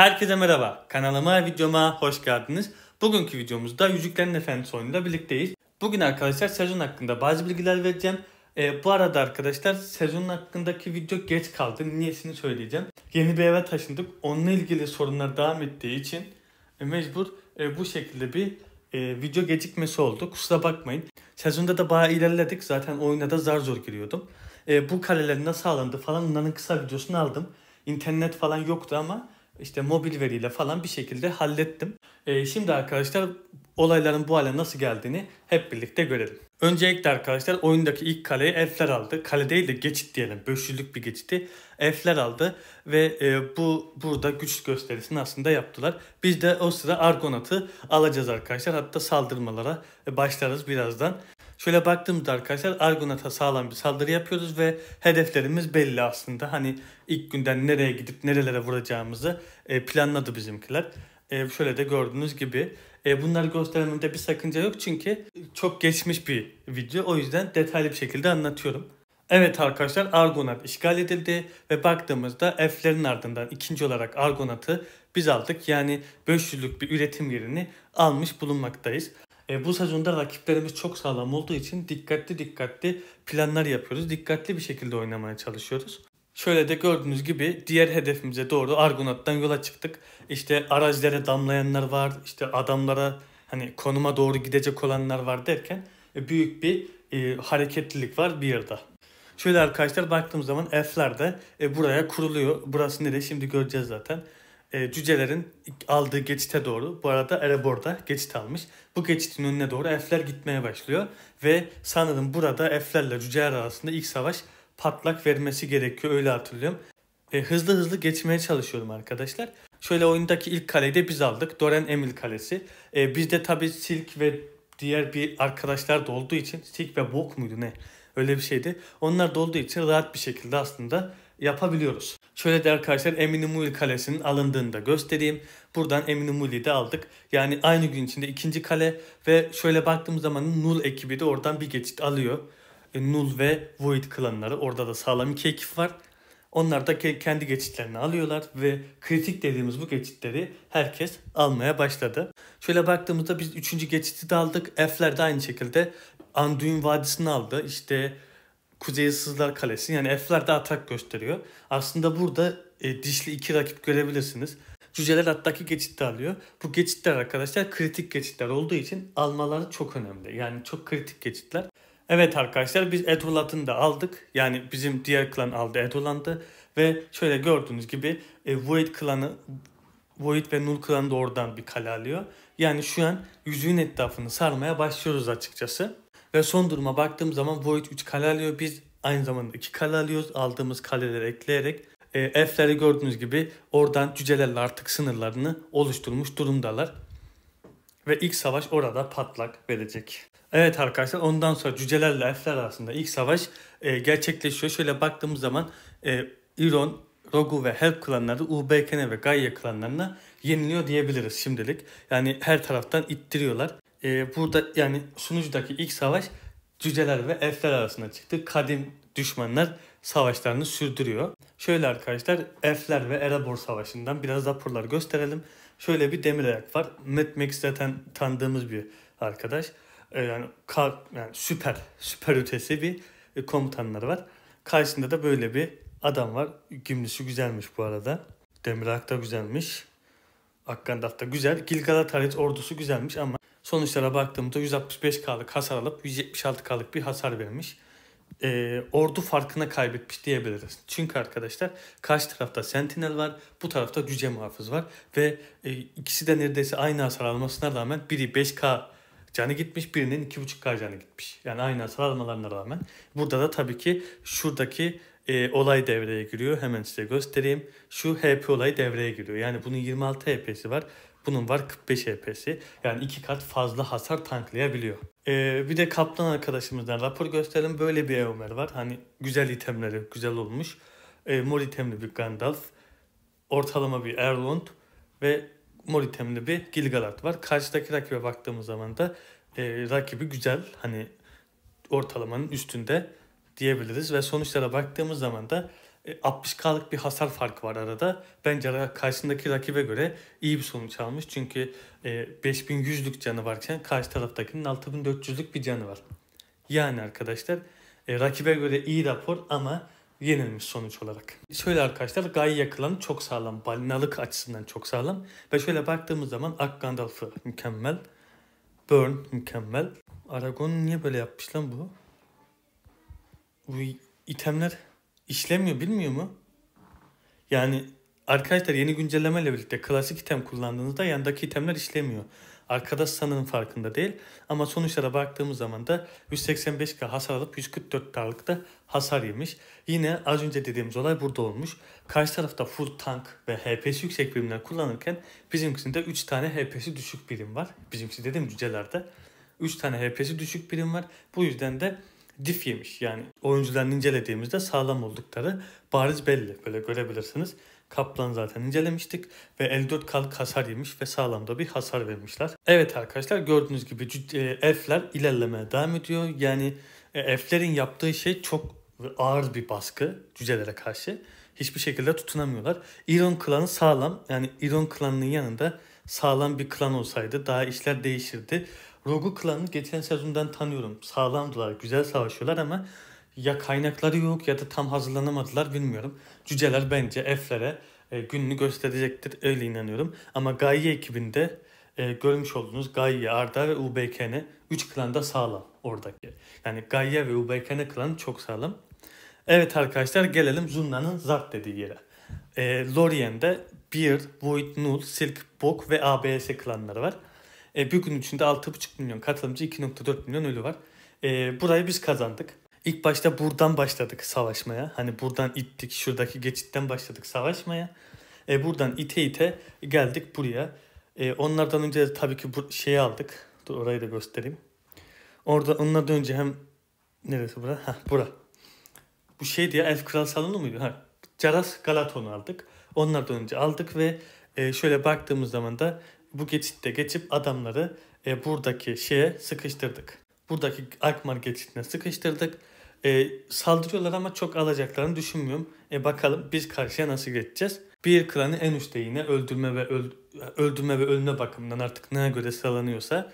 Herkese merhaba. Kanalıma, videoma hoş geldiniz. Bugünkü videomuzda Yüzüklerin Efendisi oyununda birlikteyiz. Bugün arkadaşlar sezon hakkında bazı bilgiler vereceğim. E, bu arada arkadaşlar sezon hakkındaki video geç kaldı. Niyesini söyleyeceğim. Yeni bir eve taşındık. Onunla ilgili sorunlar devam ettiği için e, mecbur e, bu şekilde bir e, video gecikmesi oldu. Kusura bakmayın. Sezonda da bayağı ilerledik. Zaten oyuna da zar zor giriyordum. E, bu kaleler nasıl alındı falan bunların kısa videosunu aldım. İnternet falan yoktu ama işte mobil veriyle falan bir şekilde hallettim. E, şimdi arkadaşlar olayların bu hale nasıl geldiğini hep birlikte görelim. Öncelikle arkadaşlar oyundaki ilk kaleyi elfler aldı. Kale değil de geçit diyelim. Böşlülük bir geçiti. Elfler aldı ve e, bu burada güç gösterisini aslında yaptılar. Biz de o sıra Argonat'ı alacağız arkadaşlar. Hatta saldırmalara başlarız birazdan. Şöyle baktığımızda arkadaşlar Argonaut'a sağlam bir saldırı yapıyoruz ve hedeflerimiz belli aslında. Hani ilk günden nereye gidip nerelere vuracağımızı e, planladı bizimkiler. E, şöyle de gördüğünüz gibi. E, Bunları göstermemde bir sakınca yok çünkü çok geçmiş bir video. O yüzden detaylı bir şekilde anlatıyorum. Evet arkadaşlar Argonaut işgal edildi ve baktığımızda F'lerin ardından ikinci olarak Argonaut'ı biz aldık. Yani 500'lük bir üretim yerini almış bulunmaktayız. E, bu sezonda rakiplerimiz çok sağlam olduğu için dikkatli dikkatli planlar yapıyoruz. Dikkatli bir şekilde oynamaya çalışıyoruz. Şöyle de gördüğünüz gibi diğer hedefimize doğru Argonat'tan yola çıktık. İşte arazilere damlayanlar var, işte adamlara hani konuma doğru gidecek olanlar var derken e, büyük bir e, hareketlilik var bir yılda. Şöyle arkadaşlar baktığım zaman F'ler de e, buraya kuruluyor. Burası nereye şimdi göreceğiz zaten e, cücelerin aldığı geçite doğru bu arada Erebor da geçit almış. Bu geçitin önüne doğru elfler gitmeye başlıyor ve sanırım burada elflerle cüceler arasında ilk savaş patlak vermesi gerekiyor öyle hatırlıyorum. E, hızlı hızlı geçmeye çalışıyorum arkadaşlar. Şöyle oyundaki ilk kaleyi de biz aldık. Doren Emil Kalesi. E, bizde tabi Silk ve diğer bir arkadaşlar da olduğu için Silk ve Bok muydu ne? Öyle bir şeydi. Onlar da olduğu için rahat bir şekilde aslında yapabiliyoruz. Şöyle de arkadaşlar Eminimuli Kalesi'nin alındığını da göstereyim. Buradan Eminumuli'yi de aldık. Yani aynı gün içinde ikinci kale ve şöyle baktığımız zaman null ekibi de oradan bir geçit alıyor. E, null ve Void klanları orada da sağlam iki ekip var. Onlar da kendi geçitlerini alıyorlar ve kritik dediğimiz bu geçitleri herkes almaya başladı. Şöyle baktığımızda biz üçüncü geçiti de aldık. F'ler de aynı şekilde Anduin Vadisi'ni aldı. İşte Kuzey Sızlar Kalesi yani F'ler de atak gösteriyor. Aslında burada e, dişli iki rakip görebilirsiniz. Cüceler attaki geçitte alıyor. Bu geçitler arkadaşlar kritik geçitler olduğu için almaları çok önemli. Yani çok kritik geçitler. Evet arkadaşlar biz Edolat'ın da aldık. Yani bizim diğer klan aldı Edoland'ı. Ve şöyle gördüğünüz gibi e, Void klanı Void ve Null klanı da oradan bir kale alıyor. Yani şu an yüzüğün etrafını sarmaya başlıyoruz açıkçası. Ve son duruma baktığım zaman Void 3 kale alıyor. Biz aynı zamanda 2 kale alıyoruz. Aldığımız kaleleri ekleyerek e, elfleri gördüğünüz gibi oradan cücelerle artık sınırlarını oluşturmuş durumdalar. Ve ilk savaş orada patlak verecek. Evet arkadaşlar ondan sonra cücelerle F'ler arasında ilk savaş e, gerçekleşiyor. Şöyle baktığımız zaman e, İron, Rogu ve Help klanları Ubekene ve Gaia klanlarına yeniliyor diyebiliriz şimdilik. Yani her taraftan ittiriyorlar e, burada yani sunucudaki ilk savaş cüceler ve elfler arasında çıktı. Kadim düşmanlar savaşlarını sürdürüyor. Şöyle arkadaşlar elfler ve Erebor savaşından biraz raporlar gösterelim. Şöyle bir demir ayak var. Mad Max zaten tanıdığımız bir arkadaş. E, yani, kar, yani süper, süper ötesi bir e, komutanları var. Karşısında da böyle bir adam var. Gümrüsü güzelmiş bu arada. demir ayak da güzelmiş. Akkandaf da güzel. Gilgalad ordusu güzelmiş ama Sonuçlara baktığımda 165 kalık hasar alıp 176 kalık bir hasar vermiş. E, ordu farkına kaybetmiş diyebiliriz. Çünkü arkadaşlar karşı tarafta Sentinel var, bu tarafta Cüce Muhafız var ve e, ikisi de neredeyse aynı hasar almasına rağmen biri 5K canı gitmiş birinin 2.5K canı gitmiş. Yani aynı hasar almalarına rağmen. Burada da tabii ki şuradaki e, olay devreye giriyor. Hemen size göstereyim. Şu HP olay devreye giriyor. Yani bunun 26 HP'si var. Bunun var 45 HP'si. Yani iki kat fazla hasar tanklayabiliyor. Ee, bir de kaplan arkadaşımızdan rapor gösterelim. Böyle bir Eomer var. Hani güzel itemleri güzel olmuş. Ee, mor itemli bir Gandalf. Ortalama bir Erlond. Ve mor itemli bir Gilgalad var. Karşıdaki rakibe baktığımız zaman da e, rakibi güzel. Hani ortalamanın üstünde diyebiliriz. Ve sonuçlara baktığımız zaman da 60 e, kalık bir hasar farkı var arada. Bence karşısındaki rakibe göre iyi bir sonuç almış. Çünkü 5100'lük e, canı varken karşı taraftakinin 6400'lük bir canı var. Yani arkadaşlar e, rakibe göre iyi rapor ama yenilmiş sonuç olarak. Şöyle arkadaşlar Gaia yakılan çok sağlam. Balinalık açısından çok sağlam. Ve şöyle baktığımız zaman Ak Gandalf'ı mükemmel. Burn mükemmel. Aragon niye böyle yapmış lan bu? Bu itemler işlemiyor bilmiyor mu? Yani arkadaşlar yeni güncellemeyle birlikte klasik item kullandığınızda yandaki itemler işlemiyor. Arkadaş sanırım farkında değil ama sonuçlara baktığımız zaman da 185k hasar alıp 144 darlıkta hasar yemiş. Yine az önce dediğimiz olay burada olmuş. Karşı tarafta full tank ve HP'si yüksek birimler kullanırken bizimkisinde 3 tane HP'si düşük birim var. Bizimkisi dediğim cücelerde. 3 tane HP'si düşük birim var. Bu yüzden de dif yemiş. Yani oyuncularını incelediğimizde sağlam oldukları bariz belli. Böyle görebilirsiniz. Kaplan zaten incelemiştik ve 54 kalk hasar yemiş ve sağlamda bir hasar vermişler. Evet arkadaşlar gördüğünüz gibi elfler ilerlemeye devam ediyor. Yani elflerin yaptığı şey çok ağır bir baskı cücelere karşı. Hiçbir şekilde tutunamıyorlar. Iron klanı sağlam. Yani Iron klanının yanında sağlam bir klan olsaydı daha işler değişirdi. Rogue klanı geçen sezondan tanıyorum. Sağlamdılar, güzel savaşıyorlar ama ya kaynakları yok ya da tam hazırlanamadılar bilmiyorum. Cüceler bence F'lere e, gününü gösterecektir öyle inanıyorum. Ama Gaia ekibinde e, görmüş olduğunuz Gaia, Arda ve UBKN 3 klan da sağlam oradaki. Yani Gaia ve UBKN klanı çok sağlam. Evet arkadaşlar gelelim Zunna'nın Zart dediği yere. E, Lorien'de Beard, Void, Null, Silk, Bok ve ABS klanları var. E, bir gün içinde 6,5 milyon katılımcı 2,4 milyon ölü var. E, burayı biz kazandık. İlk başta buradan başladık savaşmaya. Hani buradan ittik şuradaki geçitten başladık savaşmaya. E, buradan ite ite geldik buraya. E, onlardan önce tabii ki bu şeyi aldık. Dur orayı da göstereyim. Orada onlardan önce hem neresi bura? Ha bura. Bu şey diye Elf Kral Salonu muydu? Ha. Caras Galaton'u aldık. Onlardan önce aldık ve e, şöyle baktığımız zaman da bu geçitte geçip adamları e, buradaki şeye sıkıştırdık. Buradaki Akmar geçitine sıkıştırdık. E, saldırıyorlar ama çok alacaklarını düşünmüyorum. E bakalım biz karşıya nasıl geçeceğiz? Bir klanı en üstte yine öldürme ve öl, öldürme ve ölme bakımından artık neye göre sıralanıyorsa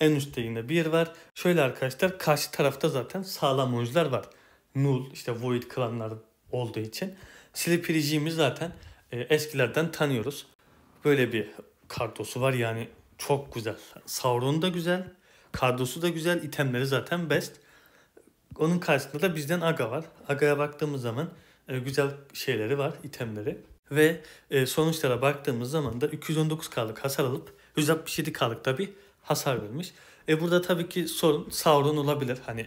en üstte yine bir var. Şöyle arkadaşlar karşı tarafta zaten sağlam oyuncular var. Null işte Void klanlar olduğu için. Sleepy zaten e, eskilerden tanıyoruz. Böyle bir Kardosu var yani çok güzel. Sauron da güzel. kardosu da güzel. itemleri zaten best. Onun karşısında da bizden Aga var. Aga'ya baktığımız zaman e, güzel şeyleri var, itemleri. Ve e, sonuçlara baktığımız zaman da 219K'lık hasar alıp 167K'lık da bir hasar vermiş. E burada tabii ki sorun Sauron olabilir. Hani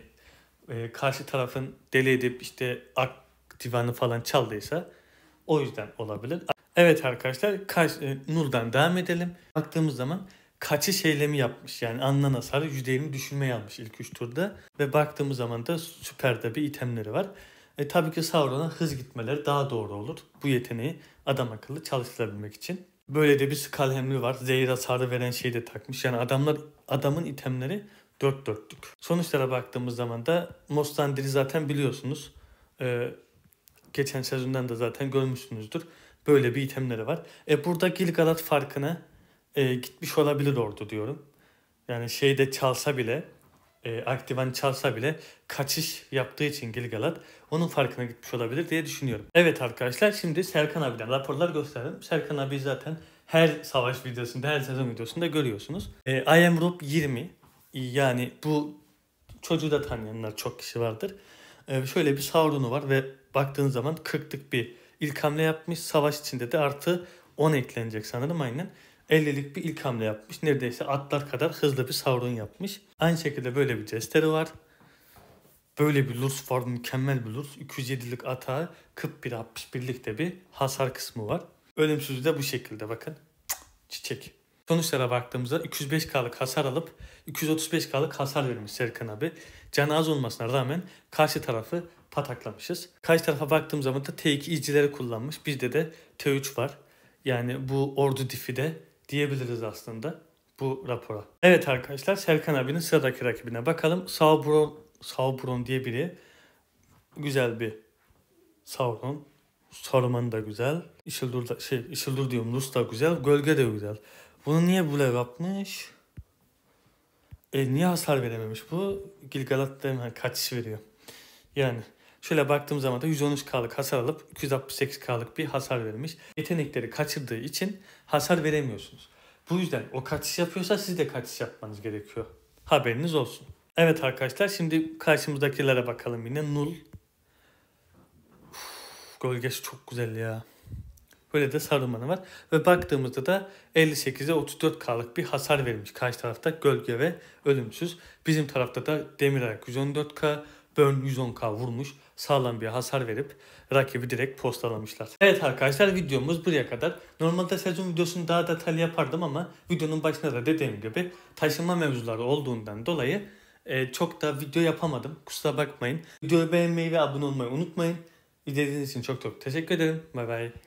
e, karşı tarafın deli edip işte ak divanı falan çaldıysa o yüzden olabilir. Evet arkadaşlar kaç, e, Nur'dan devam edelim. Baktığımız zaman kaçış eylemi yapmış. Yani alınan hasarı %20 düşürme yapmış ilk 3 turda. Ve baktığımız zaman da süperde bir itemleri var. E, tabii ki Sauron'a hız gitmeleri daha doğru olur. Bu yeteneği adam akıllı çalıştırabilmek için. Böyle de bir skalhemli var. Zehir hasarı veren şeyi de takmış. Yani adamlar adamın itemleri dört dörtlük. Sonuçlara baktığımız zaman da Mostandir'i zaten biliyorsunuz. Ee, geçen sezondan da zaten görmüşsünüzdür. Böyle bir itemleri var. E burada Gilgalad farkına e, gitmiş olabilir ordu diyorum. Yani şeyde çalsa bile e, aktiven çalsa bile kaçış yaptığı için Gilgalad onun farkına gitmiş olabilir diye düşünüyorum. Evet arkadaşlar şimdi Serkan abiden raporlar gösterdim. Serkan abi zaten her savaş videosunda, her sezon videosunda görüyorsunuz. E, I am Rob 20 yani bu çocuğu da tanıyanlar çok kişi vardır. E, şöyle bir Sauron'u var ve baktığın zaman 40'lık bir ilk hamle yapmış. Savaş içinde de artı 10 eklenecek sanırım aynen. 50'lik bir ilk hamle yapmış. Neredeyse atlar kadar hızlı bir Sauron yapmış. Aynı şekilde böyle bir Jester'i var. Böyle bir Lurs var. Mükemmel bir Lurs. 207'lik atağı 41-61'lik de bir hasar kısmı var. ölümsüzü de bu şekilde bakın. Çiçek. Sonuçlara baktığımızda 205K'lık hasar alıp 235K'lık hasar vermiş Serkan abi. Canı az olmasına rağmen karşı tarafı pataklamışız. Kaç tarafa baktığım zaman da t 2 izcileri kullanmış. Bizde de T3 var. Yani bu ordu difi de diyebiliriz aslında bu rapora. Evet arkadaşlar Serkan abinin sıradaki rakibine bakalım. Sauron, Sauron diye biri. Güzel bir Sauron. Saruman da güzel. Işıldur da, şey, Işıldur diyorum Rus da güzel. Gölge de güzel. Bunu niye bu lev yapmış? E niye hasar verememiş bu? Gilgalat demen, kaçış veriyor. Yani Şöyle baktığım zaman da 113K'lık hasar alıp 268K'lık bir hasar vermiş Yetenekleri kaçırdığı için hasar veremiyorsunuz. Bu yüzden o kaçış yapıyorsa siz de kaçış yapmanız gerekiyor. Haberiniz olsun. Evet arkadaşlar şimdi karşımızdakilere bakalım yine. null. Uf, gölgesi çok güzel ya. Böyle de sarılmanı var. Ve baktığımızda da 58'e 34K'lık bir hasar vermiş. Karşı tarafta gölge ve ölümsüz. Bizim tarafta da demir ayak 114K, Burn 110K vurmuş sağlam bir hasar verip rakibi direkt postalamışlar. Evet arkadaşlar videomuz buraya kadar. Normalde sezon videosunu daha detaylı yapardım ama videonun başında da dediğim gibi taşıma mevzuları olduğundan dolayı e, çok da video yapamadım. Kusura bakmayın. Videoyu beğenmeyi ve abone olmayı unutmayın. İzlediğiniz için çok çok teşekkür ederim. Bay bay.